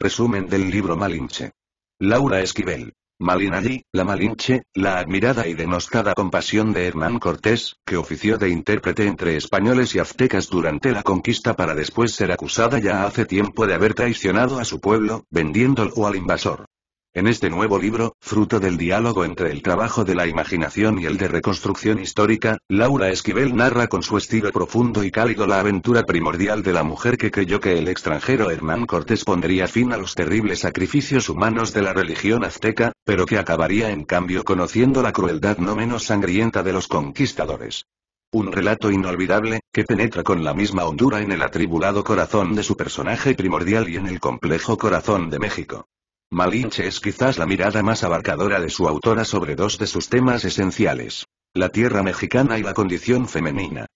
Resumen del libro Malinche. Laura Esquivel. Malinalli, La Malinche, la admirada y denostada compasión de Hernán Cortés, que ofició de intérprete entre españoles y aztecas durante la conquista para después ser acusada ya hace tiempo de haber traicionado a su pueblo, vendiéndolo al invasor. En este nuevo libro, fruto del diálogo entre el trabajo de la imaginación y el de reconstrucción histórica, Laura Esquivel narra con su estilo profundo y cálido la aventura primordial de la mujer que creyó que el extranjero Hernán Cortés pondría fin a los terribles sacrificios humanos de la religión azteca, pero que acabaría en cambio conociendo la crueldad no menos sangrienta de los conquistadores. Un relato inolvidable, que penetra con la misma hondura en el atribulado corazón de su personaje primordial y en el complejo corazón de México. Malinche es quizás la mirada más abarcadora de su autora sobre dos de sus temas esenciales. La tierra mexicana y la condición femenina.